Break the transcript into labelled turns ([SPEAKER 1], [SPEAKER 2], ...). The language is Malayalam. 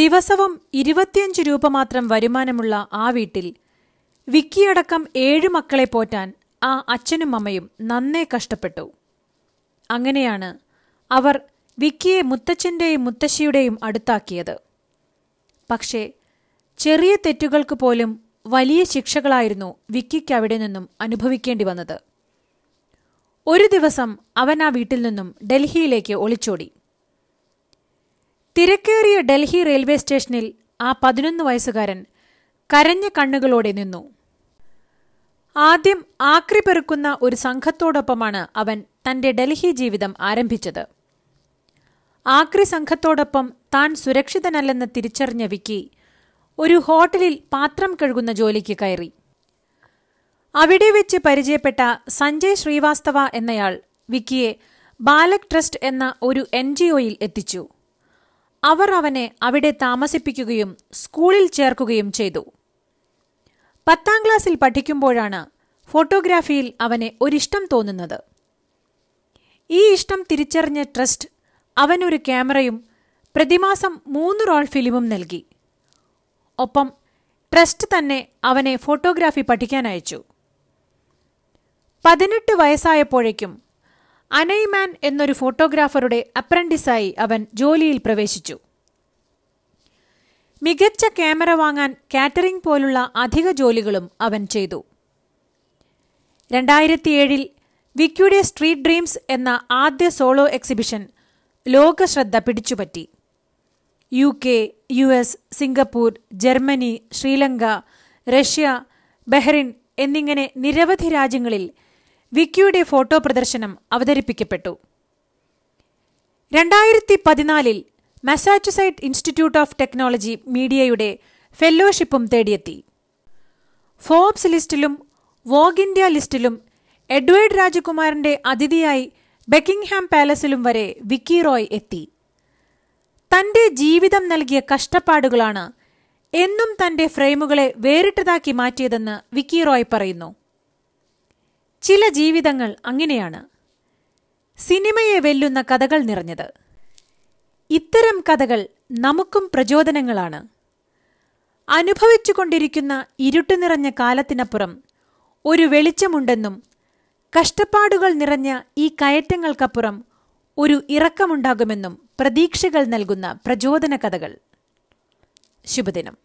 [SPEAKER 1] ദിവസവും ഇരുപത്തിയഞ്ച് രൂപ മാത്രം വരുമാനമുള്ള ആ വീട്ടിൽ വിക്കിയടക്കം ഏഴ് മക്കളെ പോറ്റാൻ ആ അച്ഛനും അമ്മയും നന്നേ കഷ്ടപ്പെട്ടു അങ്ങനെയാണ് അവർ വിക്കിയെ മുത്തച്ഛൻ്റെയും മുത്തശ്ശിയുടെയും അടുത്താക്കിയത് പക്ഷേ ചെറിയ തെറ്റുകൾക്ക് പോലും വലിയ ശിക്ഷകളായിരുന്നു വിക്കിക്ക് അവിടെ നിന്നും അനുഭവിക്കേണ്ടി വന്നത് ഒരു ദിവസം അവൻ ആ വീട്ടിൽ നിന്നും ഡൽഹിയിലേക്ക് ഒളിച്ചോടി തിരക്കേറിയ ഡൽഹി റെയിൽവേ സ്റ്റേഷനിൽ ആ പതിനൊന്ന് വയസ്സുകാരൻ കരഞ്ഞ കണ്ണുകളോടെ നിന്നു ആദ്യം ആക്രി പെറുക്കുന്ന ഒരു സംഘത്തോടൊപ്പമാണ് അവൻ തന്റെ ഡൽഹി ജീവിതം ആരംഭിച്ചത് ആക്രി സംഘത്തോടൊപ്പം താൻ സുരക്ഷിതനല്ലെന്ന് തിരിച്ചറിഞ്ഞ വിക്കി ഒരു ഹോട്ടലിൽ പാത്രം കഴുകുന്ന ജോലിക്ക് കയറി അവിടെ വെച്ച് പരിചയപ്പെട്ട സഞ്ജയ് ശ്രീവാസ്തവ എന്നയാൾ വിക്കിയെ ബാലക് ട്രസ്റ്റ് എന്ന ഒരു എൻ ജി ഒയിൽ എത്തിച്ചു അവർ അവനെ അവിടെ താമസിപ്പിക്കുകയും സ്കൂളിൽ ചേർക്കുകയും ചെയ്തു പത്താം ക്ലാസ്സിൽ പഠിക്കുമ്പോഴാണ് ഫോട്ടോഗ്രാഫിയിൽ അവനെ ഒരിഷ്ടം തോന്നുന്നത് ഈ ഇഷ്ടം തിരിച്ചറിഞ്ഞ ട്രസ്റ്റ് അവനൊരു ക്യാമറയും പ്രതിമാസം മൂന്ന് റോൾ ഫിലിമും നൽകി ഒപ്പം ട്രസ്റ്റ് തന്നെ അവനെ ഫോട്ടോഗ്രാഫി പഠിക്കാനയച്ചു പതിനെട്ട് വയസ്സായപ്പോഴേക്കും അനൈമാൻ എന്നൊരു ഫോട്ടോഗ്രാഫറുടെ അപ്രന്റിസായി അവൻ ജോലിയിൽ പ്രവേശിച്ചു മികച്ച ക്യാമറ വാങ്ങാൻ കാറ്ററിംഗ് പോലുള്ള അധിക ജോലികളും അവൻ ചെയ്തു രണ്ടായിരത്തിയേഴിൽ വിക്കിയുടെ സ്ട്രീറ്റ് ഡ്രീംസ് എന്ന ആദ്യ സോളോ എക്സിബിഷൻ ലോകശ്രദ്ധ പിടിച്ചുപറ്റി U K U S Singapore Germany Sri Lanka Russia Bahrain എന്നിങ്ങനെ നിരവധി രാജ്യങ്ങളിൽ വിക്കിയുടെ ഫോട്ടോ പ്രദർശനം അവതരിപ്പിക്കപ്പെട്ടു രണ്ടായിരത്തി പതിനാലിൽ മസാച്ചുസൈറ്റ് ഇൻസ്റ്റിറ്റ്യൂട്ട് ഓഫ് ടെക്നോളജി മീഡിയയുടെ ഫെല്ലോഷിപ്പും തേടിയെത്തി ഫോബ്സ് ലിസ്റ്റിലും വോഗ് ഇന്ത്യ ലിസ്റ്റിലും എഡ്വേർഡ് രാജകുമാരന്റെ അതിഥിയായി ബക്കിംഗ്ഹാം പാലസിലും വരെ വിക്കി റോയ് എത്തി തന്റെ ജീവിതം നൽകിയ കഷ്ടപ്പാടുകളാണ് എന്നും തന്റെ ഫ്രെയിമുകളെ വേറിട്ടതാക്കി മാറ്റിയതെന്ന് വിക്കി റോയ് പറയുന്നു ചില ജീവിതങ്ങൾ അങ്ങനെയാണ് സിനിമയെ വെല്ലുന്ന കഥകൾ നിറഞ്ഞത് ഇത്തരം കഥകൾ നമുക്കും പ്രചോദനങ്ങളാണ് അനുഭവിച്ചുകൊണ്ടിരിക്കുന്ന ഇരുട്ടു നിറഞ്ഞ കാലത്തിനപ്പുറം ഒരു വെളിച്ചമുണ്ടെന്നും കഷ്ടപ്പാടുകൾ നിറഞ്ഞ ഈ കയറ്റങ്ങൾക്കപ്പുറം ഒരു ഇറക്കമുണ്ടാകുമെന്നും പ്രതീക്ഷകൾ നൽകുന്ന പ്രചോദന കഥകൾ ശുഭദിനം